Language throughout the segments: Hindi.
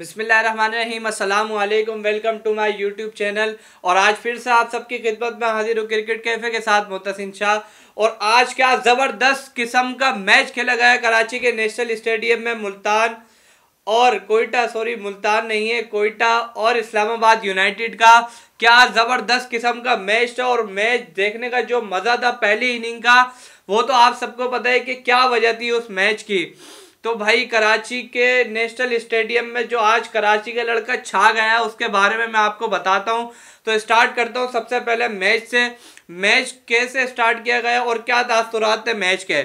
अस्सलाम अल्लाम welcome to my YouTube channel और आज फिर से आप सबकी खिदमत में हाजिर हूँ क्रिकेट कैफ़े के साथ मुतसिन शाह और आज क्या ज़बरदस्त किस्म का मैच खेला गया कराची के नेशनल स्टेडियम में मुल्तान और कोयटा सॉरी मुल्तान नहीं है कोयटा और इस्लामाबाद यूनाइटेड का क्या ज़बरदस्त किस्म का मैच था और मैच देखने का जो मज़ा था पहली इनिंग का वो तो आप सबको पता है कि क्या वजह थी उस मैच की तो भाई कराची के नेशनल स्टेडियम में जो आज कराची का लड़का छा गया है उसके बारे में मैं आपको बताता हूँ तो स्टार्ट करता हूँ सबसे पहले मैच से मैच कैसे स्टार्ट किया गया और क्या दास्तुरात थे मैच के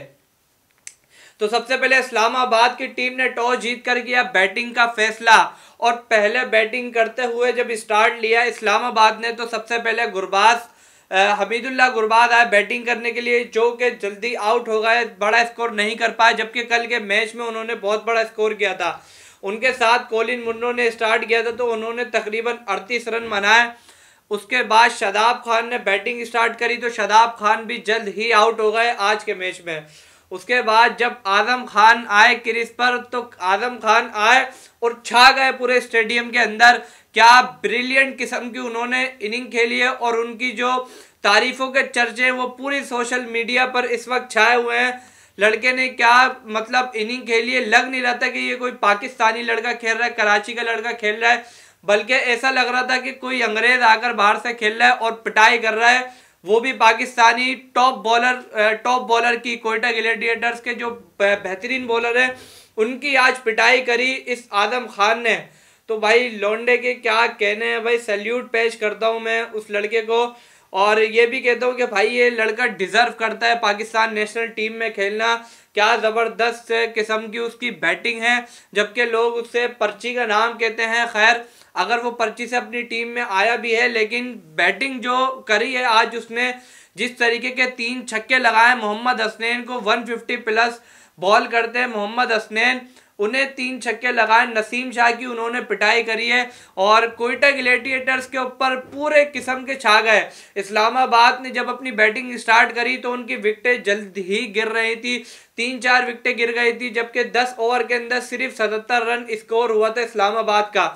तो सबसे पहले इस्लामाबाद की टीम ने टॉस जीत कर किया बैटिंग का फैसला और पहले बैटिंग करते हुए जब स्टार्ट लिया इस्लामाबाद ने तो सबसे पहले गुरबाज हमीदुल्ला गुरबाद आए बैटिंग करने के लिए जो कि जल्दी आउट हो गए बड़ा स्कोर नहीं कर पाए जबकि कल के मैच में उन्होंने बहुत बड़ा स्कोर किया था उनके साथ कोलिन मुन्नो ने स्टार्ट किया था तो उन्होंने तकरीबन अड़तीस रन बनाए उसके बाद शदाब खान ने बैटिंग स्टार्ट करी तो शदाब खान भी जल्द ही आउट हो गए आज के मैच में उसके बाद जब आजम खान आए क्रिस पर तो आजम खान आए और छा गए पूरे स्टेडियम के अंदर क्या ब्रिलियंट किस्म की उन्होंने इनिंग खेली है और उनकी जो तारीफों के चर्चे हैं वो पूरी सोशल मीडिया पर इस वक्त छाए हुए हैं लड़के ने क्या मतलब इनिंग खेली है लग नहीं रहा था कि ये कोई पाकिस्तानी लड़का खेल रहा है कराची का लड़का खेल रहा है बल्कि ऐसा लग रहा था कि कोई अंग्रेज आकर बाहर से खेल रहा है और पिटाई कर रहा है वो भी Pakistani top bowler top bowler की कोयटा ग्लेडिएटर्स के जो बेहतरीन बॉलर हैं उनकी आज पिटाई करी इस आदम खान ने तो भाई लोंडे के क्या कहने हैं भाई सैल्यूट पेश करता हूँ मैं उस लड़के को और ये भी कहता हूँ कि भाई ये लड़का डिज़र्व करता है पाकिस्तान नेशनल टीम में खेलना क्या ज़बरदस्त किस्म की उसकी बैटिंग है जबकि लोग उससे पर्ची का नाम कहते हैं खैर अगर वो पर्ची से अपनी टीम में आया भी है लेकिन बैटिंग जो करी है आज उसने जिस तरीके के तीन छक्के लगाए मोहम्मद हसनैन को 150 प्लस बॉल करते हैं मोहम्मद हसनैन उन्हें तीन छक्के लगाए नसीम शाह की उन्होंने पिटाई करी है और कोयटा ग्लेटिएटर्स के ऊपर पूरे किस्म के छा गए इस्लामाबाद ने जब अपनी बैटिंग स्टार्ट करी तो उनकी विकटें जल्द ही गिर रही थी तीन चार विकटें गिर गई थी जबकि दस ओवर के अंदर सिर्फ सतहत्तर रन स्कोर हुआ था इस्लामाबाद का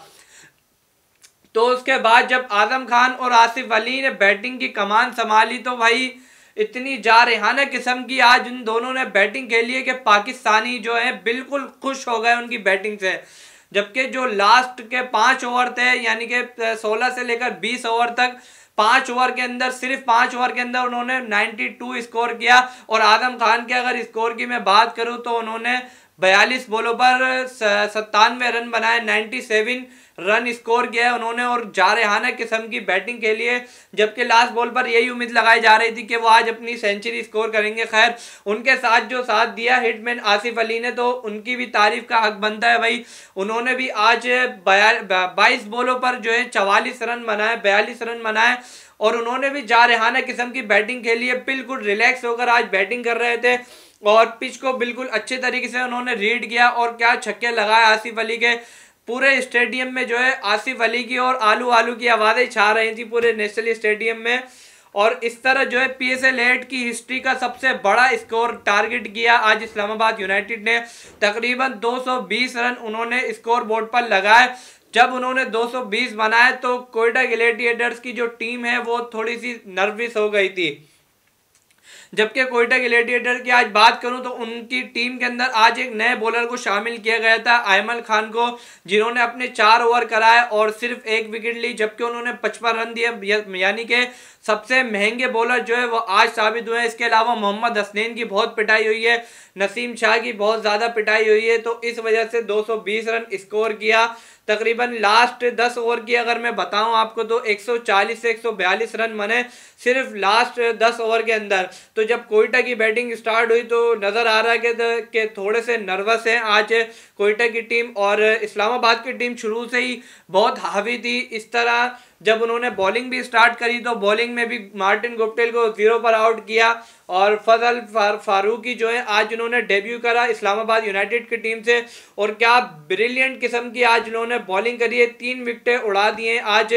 तो उसके बाद जब आजम खान और आसिफ अली ने बैटिंग की कमान संभाली तो भाई इतनी जारहाना किस्म की आज उन दोनों ने बैटिंग खेली है कि पाकिस्तानी जो है बिल्कुल खुश हो गए उनकी बैटिंग से जबकि जो लास्ट के पाँच ओवर थे यानी कि सोलह से लेकर बीस ओवर तक पाँच ओवर के अंदर सिर्फ पाँच ओवर के अंदर उन्होंने 92 स्कोर किया और आदम खान के अगर स्कोर की मैं बात करूं तो उन्होंने बयालीस बॉलों पर सत्तानवे रन बनाए 97 रन स्कोर किया है उन्होंने और जारहाना किस्म की बैटिंग के लिए जबकि लास्ट बॉल पर यही उम्मीद लगाई जा रही थी कि वो आज अपनी सेंचुरी स्कोर करेंगे खैर उनके साथ जो साथ दिया हिटमैन आसिफ अली ने तो उनकी भी तारीफ का हक बनता है भाई उन्होंने भी आज बाईस बॉलों पर जो है चवालीस रन बनाए बयालीस रन बनाए और उन्होंने भी जारहाना किस्म की बैटिंग के लिए बिल्कुल रिलैक्स होकर आज बैटिंग कर रहे थे और पिच को बिल्कुल अच्छे तरीके से उन्होंने रीड किया और क्या छक्के लगाए आसिफ अली के पूरे स्टेडियम में जो है आसिफ अली की और आलू आलू की आवाज़ें छा रही थी पूरे नेशनल स्टेडियम में और इस तरह जो है पी एस एल एट की हिस्ट्री का सबसे बड़ा स्कोर टारगेट किया आज इस्लामाबाद यूनाइटेड ने तकरीबन 220 रन उन्होंने स्कोर बोर्ड पर लगाए जब उन्होंने 220 बनाए तो कोयटा ग्लेडिएटर्स की जो टीम है वो थोड़ी सी नर्वस हो गई थी जबकि कोयटा ग्लेडिएटर की आज बात करूं तो उनकी टीम के अंदर आज एक नए बॉलर को शामिल किया गया था आयमल खान को जिन्होंने अपने चार ओवर कराए और सिर्फ एक विकेट ली जबकि उन्होंने पचपन रन दिए यानी कि सबसे महंगे बॉलर जो है वो आज साबित हुए हैं इसके अलावा मोहम्मद हसनैन की बहुत पिटाई हुई है नसीम शाह की बहुत ज़्यादा पिटाई हुई है तो इस वजह से 220 रन स्कोर किया तकरीबन लास्ट 10 ओवर की अगर मैं बताऊं आपको तो 140 से 142 रन बने सिर्फ लास्ट 10 ओवर के अंदर तो जब कोयटा की बैटिंग स्टार्ट हुई तो नज़र आ रहा है कि थोड़े से नर्वस हैं आज कोयटा की टीम और इस्लामाबाद की टीम शुरू से ही बहुत हावी थी इस तरह जब उन्होंने बॉलिंग भी स्टार्ट करी तो बॉलिंग में भी मार्टिन गुप्टिल को जीरो पर आउट किया और फजल फारूकी जो है आज उन्होंने डेब्यू करा इस्लामाबाद यूनाइटेड की टीम से और क्या ब्रिलियंट किस्म की आज उन्होंने बॉलिंग करी है तीन विकटें उड़ा दिए आज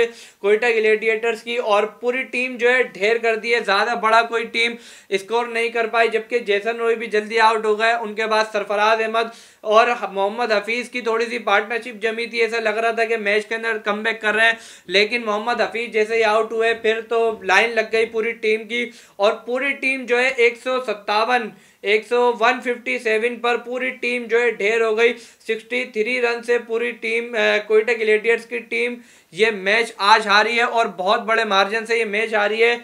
कोयटा ग्लेडिएटर्स की और पूरी टीम जो है ढेर कर दी है ज़्यादा बड़ा कोई टीम स्कोर नहीं कर पाई जबकि जैसन रोई भी जल्दी आउट हो गए उनके बाद सरफराज अहमद और मोहम्मद हफीज़ की थोड़ी सी पार्टनरशिप जमी थी ऐसा लग रहा था कि मैच के अंदर कम कर रहे हैं लेकिन मोहम्मद हफीज़ जैसे ही आउट हुए फिर तो लाइन लग गई पूरी टीम की और पूरी टीम जो है है एक सौ सत्तावन एक सौ वन फिफ्टी सेवन पर पूरी टीम जो है ढेर हो गई सिक्सटी थ्री रन से पूरी टीम कोयटा ग्लेडियर्स की टीम ये मैच आज हारी है और बहुत बड़े मार्जिन से ये मैच हारी है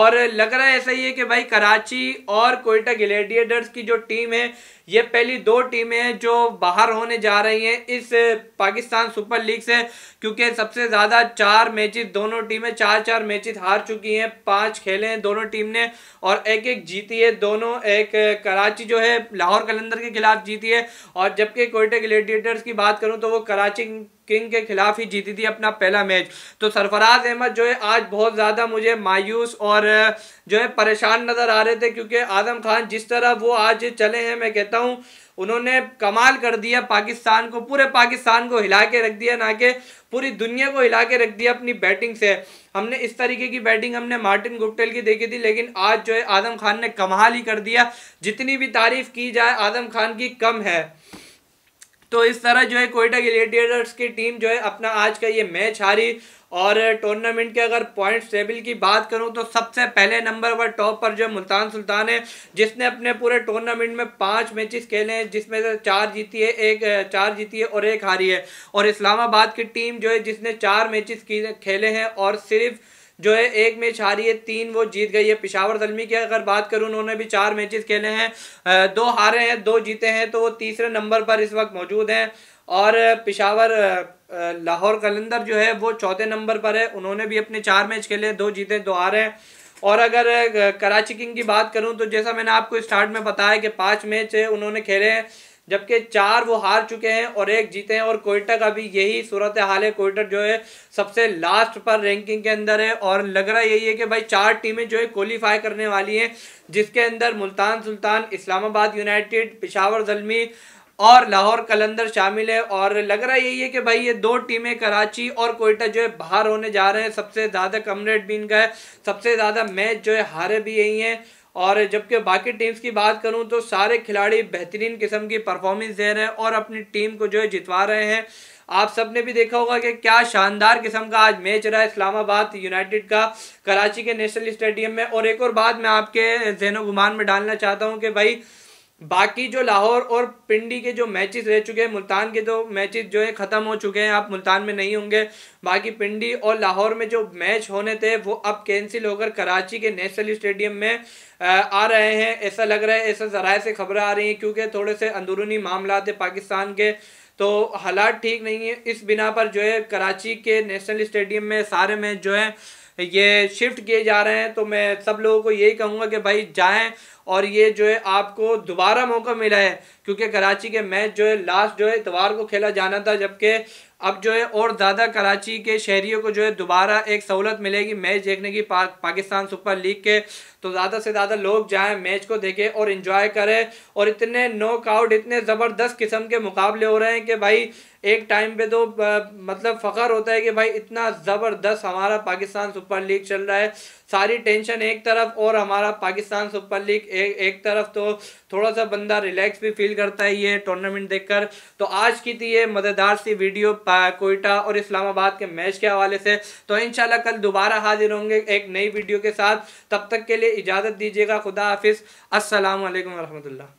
और लग रहा है ऐसा ही है कि भाई कराची और कोयटा ग्लेडिएटर्स की जो टीम है ये पहली दो टीमें हैं जो बाहर होने जा रही हैं इस पाकिस्तान सुपर लीग से क्योंकि सबसे ज़्यादा चार मैचेस दोनों टीमें चार चार मैचेस हार चुकी हैं पांच खेले हैं दोनों टीम ने और एक एक जीती है दोनों एक कराची जो है लाहौर कलंदर के खिलाफ जीती है और जबकि कोयटे ग्लेडिएटर्स की बात करूँ तो वो कराची किंग के खिलाफ ही जीती थी अपना पहला मैच तो सरफराज अहमद जो है आज बहुत ज़्यादा मुझे मायूस और जो है परेशान नज़र आ रहे थे क्योंकि आजम खान जिस तरह वो आज चले हैं मैं कहता करता हूँ उन्होंने कमाल कर दिया पाकिस्तान को पूरे पाकिस्तान को हिला के रख दिया ना कि पूरी दुनिया को हिला के रख दिया अपनी बैटिंग से हमने इस तरीके की बैटिंग हमने मार्टिन गुप्टेल की देखी थी लेकिन आज जो है आदम खान ने कमाल ही कर दिया जितनी भी तारीफ़ की जाए आदम खान की कम है तो इस तरह जो है कोयटा ग्लेडिएटर्स की टीम जो है अपना आज का ये मैच हारी और टूर्नामेंट के अगर पॉइंट्स टेबल की बात करूं तो सबसे पहले नंबर पर टॉप पर जो मुल्तान सुल्तान है जिसने अपने पूरे टूर्नामेंट में पांच मैचेस खेले हैं जिसमें से चार जीती है एक चार जीती है और एक हारी है और इस्लामाबाद की टीम जो है जिसने चार मैचेस खेले हैं और सिर्फ जो है एक मैच हारी है तीन वो जीत गई है पिशावर दलमी की अगर बात करूँ उन्होंने भी चार मैचेस खेले हैं दो हारे हैं दो जीते हैं तो वो तीसरे नंबर पर इस वक्त मौजूद हैं और पिशावर लाहौर कलंदर जो है वो चौथे नंबर पर है उन्होंने भी अपने चार मैच खेले दो जीते दो हारे हैं और अगर कराची किंग की बात करूँ तो जैसा मैंने आपको स्टार्ट में बताया कि पाँच मैच उन्होंने खेले हैं जबकि चार वो हार चुके हैं और एक जीते हैं और कोयटा का भी यही सूरत हाल है कोयटा जो है सबसे लास्ट पर रैंकिंग के अंदर है और लग रहा यही है कि भाई चार टीमें जो है क्वालिफाई करने वाली हैं जिसके अंदर मुल्तान सुल्तान इस्लामाबाद यूनाइटेड पिशावर जलमी और लाहौर कलंदर शामिल है और लग रहा यही है कि भाई ये दो टीमें कराची और कोयटा जो है बाहर होने जा रहे हैं सबसे ज़्यादा कमरेड भी इनका है सबसे ज़्यादा मैच जो है हारे भी यही हैं और जबकि बाकी टीम्स की बात करूं तो सारे खिलाड़ी बेहतरीन किस्म की परफॉर्मेंस दे रहे हैं और अपनी टीम को जो है जितवा रहे हैं आप सब ने भी देखा होगा कि क्या शानदार किस्म का आज मैच रहा है इस्लामाबाद यूनाइटेड का कराची के नेशनल स्टेडियम में और एक और बात मैं आपके जहनों गुमान में डालना चाहता हूँ कि भाई बाकी जो लाहौर और पिंडी के जो मैचेस रह चुके हैं मुल्तान के तो मैचेस जो है ख़त्म हो चुके हैं आप मुल्तान में नहीं होंगे बाकी पिंडी और लाहौर में जो मैच होने थे वो अब कैंसिल होकर कराची के नेशनल स्टेडियम में आ रहे हैं ऐसा लग रहा है ऐसा ज़राए से खबरें आ रही हैं क्योंकि थोड़े से अंदरूनी मामला थे पाकिस्तान के तो हालात ठीक नहीं है इस बिना पर जो है कराची के नेशनल स्टेडियम में सारे मैच जो है ये शिफ्ट किए जा रहे हैं तो मैं सब लोगों को यही कहूँगा कि भाई जाएँ और ये जो है आपको दोबारा मौका मिला है क्योंकि कराची के मैच जो है लास्ट जो है इतवार को खेला जाना था जबकि अब जो है और ज़्यादा कराची के शहरीों को जो है दोबारा एक सहूलत मिलेगी मैच देखने की पा, पाकिस्तान सुपर लीग के तो ज़्यादा से ज़्यादा लोग जाएँ मैच को देखें और इन्जॉय करें और इतने नॉकआउट इतने ज़बरदस्त किस्म के मुकाबले हो रहे हैं कि भाई एक टाइम पे तो मतलब फ़ख्र होता है कि भाई इतना ज़बरदस्त हमारा पाकिस्तान सुपर लीग चल रहा है सारी टेंशन एक तरफ और हमारा पाकिस्तान सुपर लीग ए, एक तरफ तो थोड़ा सा बंदा रिलैक्स भी फील करता है ये टूर्नामेंट देखकर तो आज की थी ये मज़ेदार सी वीडियो कोयटा और इस्लामाबाद के मैच के हवाले से तो इन कल दोबारा हाजिर होंगे एक नई वीडियो के साथ तब तक के लिए इजाज़त दीजिएगा खुदा हाफिज़ असलकम वरहमल्ला